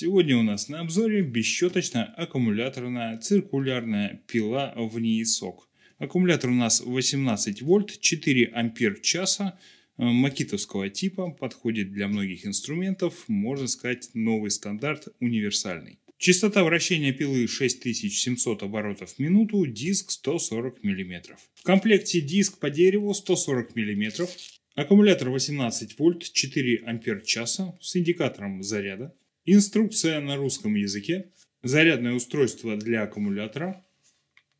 Сегодня у нас на обзоре бесщеточная аккумуляторная циркулярная пила в ней сок. Аккумулятор у нас 18 вольт, 4 ампер часа, э, макитовского типа, подходит для многих инструментов, можно сказать новый стандарт, универсальный. Частота вращения пилы 6700 оборотов в минуту, диск 140 мм. В комплекте диск по дереву 140 мм, аккумулятор 18 вольт, 4 ампер часа с индикатором заряда, инструкция на русском языке, зарядное устройство для аккумулятора,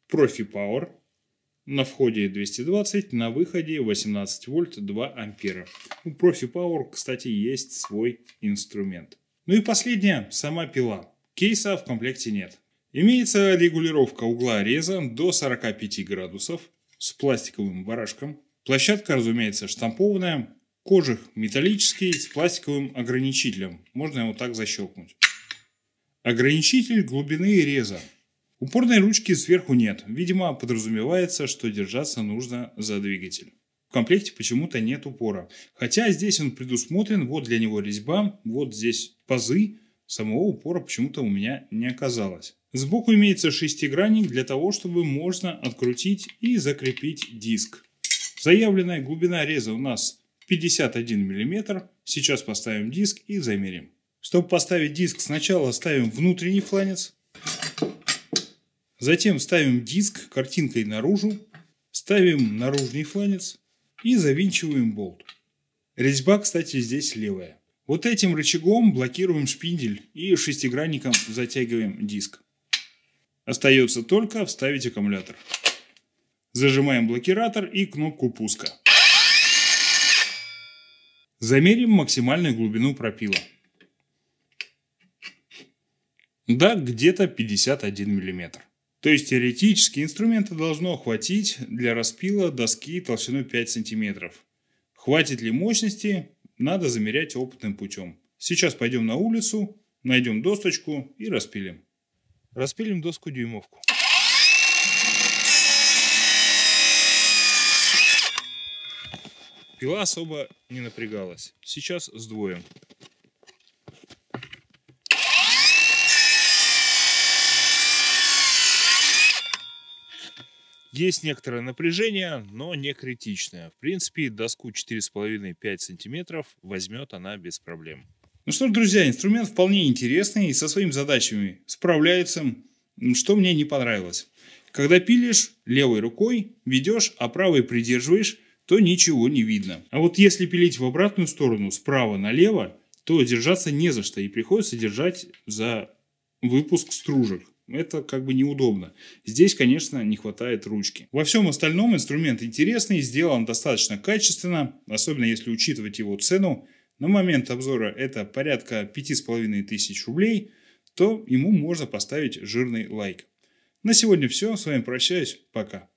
профи Power, на входе 220, на выходе 18 вольт 2 ампера. У Profi Power, кстати, есть свой инструмент. Ну и последняя, сама пила. Кейса в комплекте нет. Имеется регулировка угла реза до 45 градусов с пластиковым барашком. Площадка, разумеется, штампованная, Кожух металлический с пластиковым ограничителем. Можно его так защелкнуть. Ограничитель глубины реза. Упорной ручки сверху нет. Видимо, подразумевается, что держаться нужно за двигатель. В комплекте почему-то нет упора. Хотя здесь он предусмотрен, вот для него резьба, вот здесь пазы. Самого упора почему-то у меня не оказалось. Сбоку имеется шестигранник для того, чтобы можно открутить и закрепить диск. Заявленная глубина реза у нас 51 мм. Сейчас поставим диск и замерим. Чтобы поставить диск, сначала ставим внутренний фланец. Затем ставим диск картинкой наружу. Ставим наружный фланец и завинчиваем болт. Резьба, кстати, здесь левая. Вот этим рычагом блокируем шпиндель и шестигранником затягиваем диск. Остается только вставить аккумулятор. Зажимаем блокиратор и кнопку пуска. Замерим максимальную глубину пропила. Да, где-то 51 мм. То есть теоретически инструмента должно хватить для распила доски толщиной 5 см. Хватит ли мощности, надо замерять опытным путем. Сейчас пойдем на улицу, найдем досточку и распилим. Распилим доску дюймовку. Пила особо не напрягалась. Сейчас сдвоим. Есть некоторое напряжение, но не критичное. В принципе, доску 4,5-5 см возьмет она без проблем. Ну что ж, друзья, инструмент вполне интересный и со своими задачами справляется. Что мне не понравилось. Когда пилишь, левой рукой ведешь, а правой придерживаешь, то ничего не видно. А вот если пилить в обратную сторону, справа налево, то держаться не за что и приходится держать за выпуск стружек. Это как бы неудобно. Здесь, конечно, не хватает ручки. Во всем остальном инструмент интересный, сделан достаточно качественно, особенно если учитывать его цену. На момент обзора это порядка 5500 рублей, то ему можно поставить жирный лайк. На сегодня все, с вами прощаюсь, пока.